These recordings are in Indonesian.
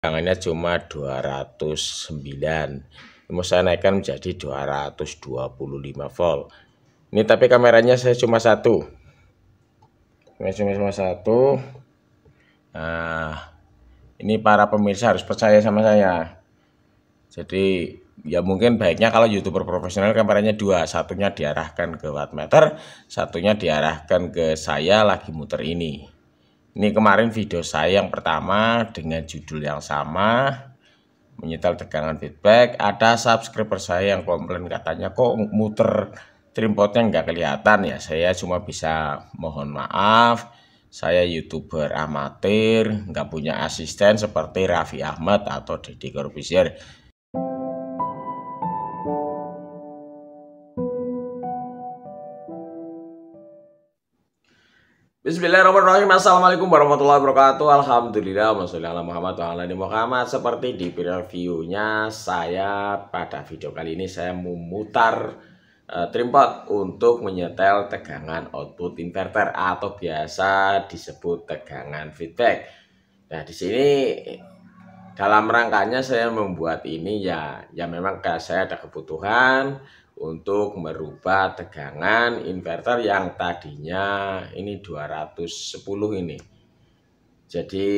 Tangannya cuma 209 Mau saya naikkan menjadi 225 volt Ini tapi kameranya saya cuma satu Saya cuma, cuma satu Nah ini para pemirsa harus percaya sama saya jadi ya mungkin baiknya kalau youtuber profesional kameranya dua satunya diarahkan ke wattmeter satunya diarahkan ke saya lagi muter ini ini kemarin video saya yang pertama dengan judul yang sama menyetel tegangan feedback. Ada subscriber saya yang komplain katanya kok muter trimpotnya nggak kelihatan ya. Saya cuma bisa mohon maaf. Saya youtuber amatir, nggak punya asisten seperti Raffi Ahmad atau Deddy Corbuzier. Bismillahirrahmanirrahim Assalamualaikum warahmatullahi wabarakatuh Alhamdulillah Wassalamualaikum warahmatullahi wabarakatuh. Muhammad Seperti di previewnya, saya pada video kali ini saya memutar uh, eh, trimpot untuk menyetel tegangan output inverter atau biasa disebut tegangan feedback. Nah di sini dalam rangkanya saya membuat ini ya ya memang saya ada kebutuhan untuk merubah tegangan inverter yang tadinya ini 210 ini. Jadi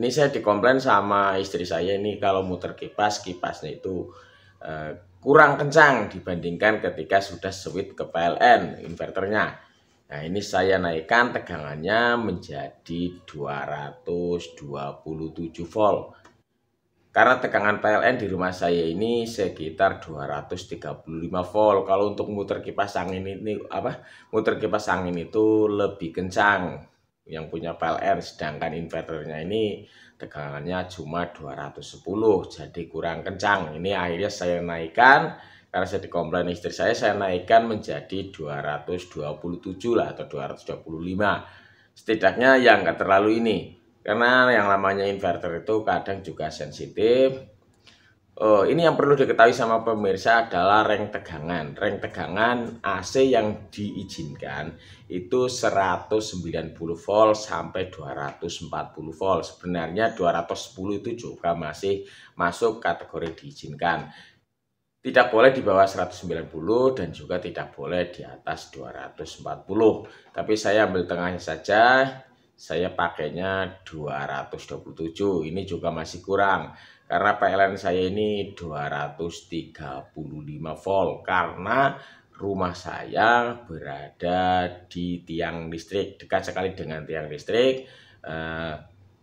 ini saya dikomplain sama istri saya ini kalau muter kipas kipasnya itu eh, kurang kencang dibandingkan ketika sudah switch ke PLN inverternya. Nah, ini saya naikkan tegangannya menjadi 227 volt. Karena tegangan PLN di rumah saya ini sekitar 235 volt. Kalau untuk muter kipas angin ini apa? Muter kipas angin itu lebih kencang yang punya PLN sedangkan inverternya ini tegangannya cuma 210 jadi kurang kencang. Ini akhirnya saya naikkan karena saya dikomplain istri saya saya naikkan menjadi 227 lah atau 225 setidaknya yang nggak terlalu ini karena yang namanya inverter itu kadang juga sensitif. Oh, ini yang perlu diketahui sama pemirsa adalah rank tegangan. Rank tegangan AC yang diizinkan itu 190 volt sampai 240 volt. Sebenarnya 210 itu juga masih masuk kategori diizinkan. Tidak boleh di bawah 190 dan juga tidak boleh di atas 240. Tapi saya ambil tengahnya saja saya pakainya 227 ini juga masih kurang karena PLN saya ini 235 volt karena rumah saya berada di tiang listrik dekat sekali dengan tiang listrik eh,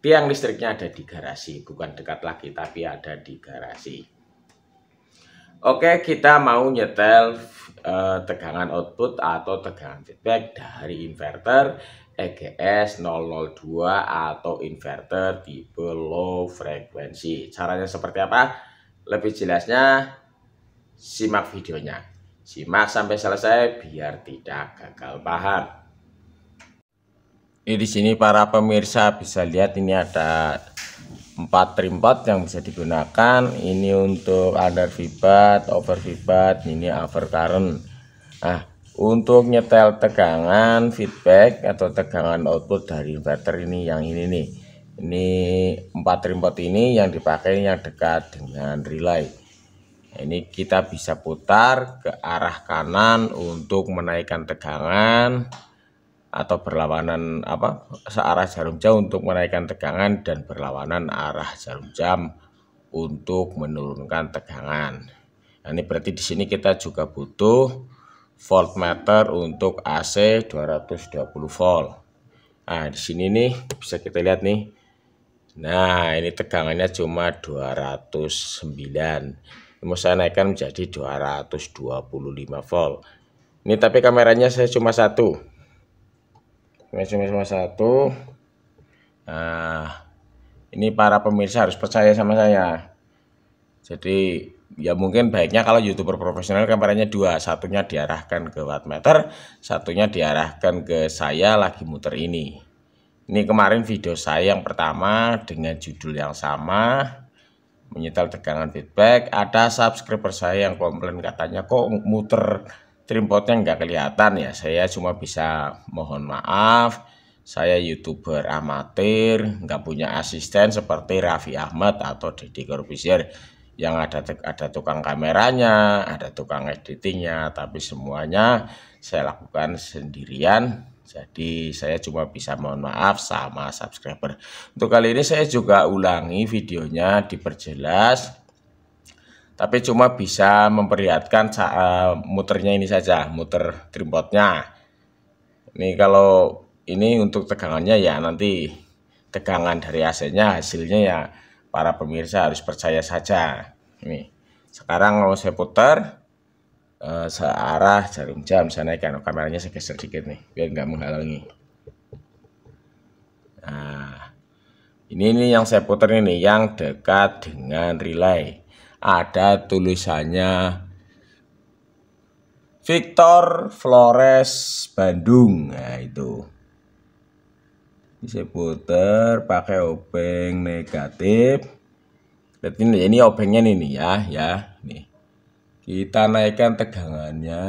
tiang listriknya ada di garasi bukan dekat lagi tapi ada di garasi Oke, kita mau nyetel eh, tegangan output atau tegangan feedback dari inverter EGS 002 atau inverter tipe low frequency. Caranya seperti apa? Lebih jelasnya simak videonya. Simak sampai selesai biar tidak gagal paham. Ini di sini para pemirsa bisa lihat ini ada 4 trim pot yang bisa digunakan ini untuk under vibat over vibat ini current nah untuk nyetel tegangan feedback atau tegangan output dari inverter ini yang ini nih ini 4 trim pot ini yang dipakai yang dekat dengan relay ini kita bisa putar ke arah kanan untuk menaikkan tegangan atau berlawanan apa searah jarum jam untuk menaikkan tegangan dan berlawanan arah jarum jam untuk menurunkan tegangan. Nah, ini berarti di sini kita juga butuh voltmeter untuk AC 220 volt. Nah, di sini nih bisa kita lihat nih. Nah, ini tegangannya cuma 209. Ini saya naikkan menjadi 225 volt. Ini tapi kameranya saya cuma satu satu nah ini para pemirsa harus percaya sama saya jadi ya mungkin baiknya kalau youtuber profesional kameranya dua satunya diarahkan ke wattmeter satunya diarahkan ke saya lagi muter ini ini kemarin video saya yang pertama dengan judul yang sama menyetel tegangan feedback ada subscriber saya yang komplain katanya kok muter trimpotnya nggak kelihatan ya saya cuma bisa mohon maaf saya youtuber amatir nggak punya asisten seperti Raffi Ahmad atau Deddy Corbusier yang ada ada tukang kameranya ada tukang editingnya tapi semuanya saya lakukan sendirian jadi saya cuma bisa mohon maaf sama subscriber untuk kali ini saya juga ulangi videonya diperjelas tapi cuma bisa memperlihatkan saat eh, muternya ini saja, muter tripodnya. Ini kalau ini untuk tegangannya ya nanti tegangan dari AC-nya hasilnya ya para pemirsa harus percaya saja. Ini sekarang kalau saya putar uh, searah jarum jam saya naikkan oh, kameranya saya geser sedikit nih biar nggak menghalangi. Nah, ini ini yang saya putar ini yang dekat dengan relay ada tulisannya Victor Flores Bandung nah itu saya puter pakai obeng negatif berarti ini, ini obengnya ini nih ya ya nih kita naikkan tegangannya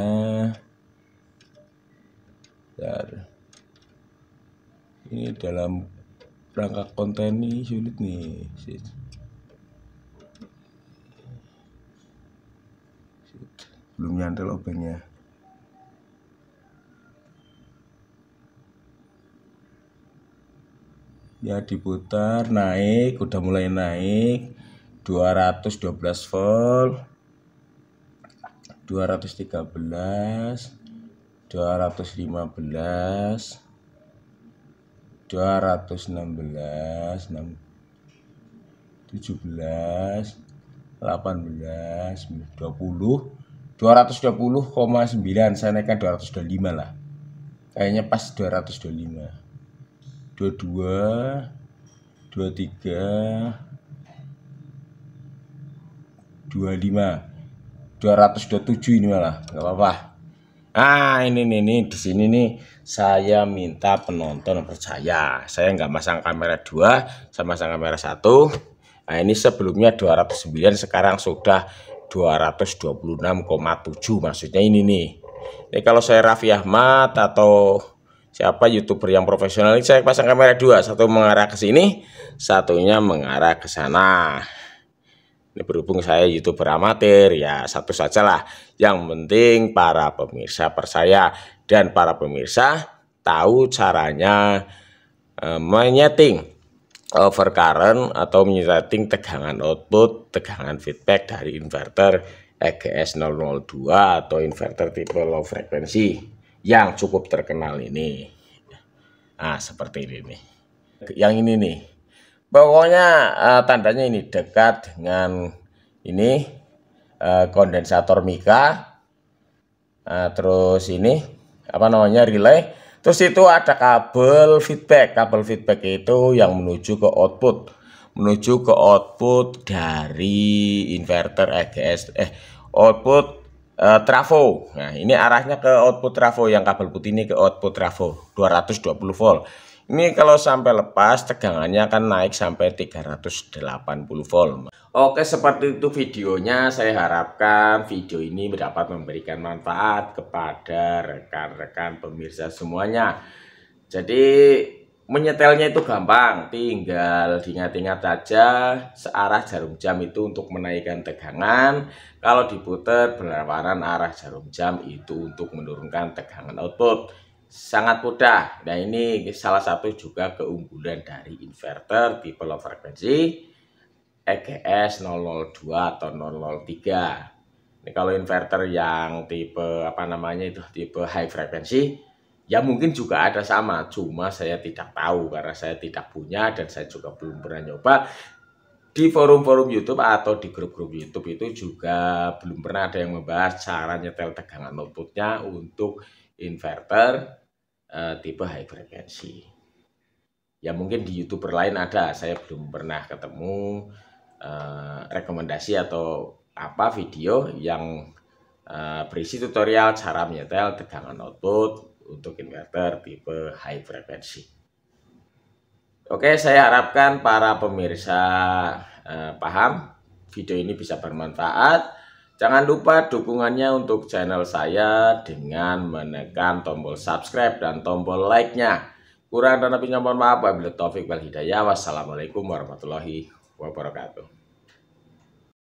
Bentar. ini dalam rangka konten ini sulit nih belum nyantel obengnya ya diputar naik udah mulai naik 212 volt 213 215 216 17 18 19 20 220,9 saya naikkan 225 lah kayaknya pas 225 22 23 25 227 ini malah nggak apa-apa ah ini nih nih di sini nih saya minta penonton percaya saya nggak masang kamera 2 saya masang kamera satu Nah ini sebelumnya 209 sekarang sudah 226,7 maksudnya ini nih ini kalau saya Raffi Ahmad atau siapa youtuber yang profesional ini saya pasang kamera dua satu mengarah ke sini satunya mengarah ke sana ini berhubung saya youtuber amatir ya satu sajalah yang penting para pemirsa percaya dan para pemirsa tahu caranya eh, menyeting overcurrent atau menyetting tegangan output, tegangan feedback dari inverter EGS002 atau inverter tipe low frequency yang cukup terkenal ini. Nah, seperti ini nih. Yang ini nih. Pokoknya uh, tandanya ini dekat dengan ini uh, kondensator mika. Uh, terus ini apa namanya relay Terus itu ada kabel feedback. Kabel feedback itu yang menuju ke output, menuju ke output dari inverter EGS eh output eh, trafo. Nah, ini arahnya ke output trafo yang kabel putih ini ke output trafo 220 volt. Ini kalau sampai lepas tegangannya akan naik sampai 380 volt. Oke seperti itu videonya. Saya harapkan video ini dapat memberikan manfaat kepada rekan-rekan pemirsa semuanya. Jadi menyetelnya itu gampang. Tinggal diingat-ingat aja searah jarum jam itu untuk menaikkan tegangan. Kalau diputar berlawanan arah jarum jam itu untuk menurunkan tegangan output sangat mudah. Nah ini salah satu juga keunggulan dari inverter tipe low frequency EGS 002 atau 003. Ini kalau inverter yang tipe apa namanya itu tipe high frequency ya mungkin juga ada sama, cuma saya tidak tahu karena saya tidak punya dan saya juga belum pernah nyoba. Di forum-forum YouTube atau di grup-grup YouTube itu juga belum pernah ada yang membahas cara nyetel tegangan outputnya untuk inverter uh, tipe high frequency. Ya mungkin di youtuber lain ada, saya belum pernah ketemu uh, rekomendasi atau apa video yang uh, berisi tutorial cara menyetel tegangan output untuk inverter tipe high frequency. Oke, saya harapkan para pemirsa uh, paham video ini bisa bermanfaat. Jangan lupa dukungannya untuk channel saya dengan menekan tombol subscribe dan tombol like-nya. Kurang dan lebihnya mohon maaf. Wabillahi taufik wal hidayah. Wassalamualaikum warahmatullahi wabarakatuh.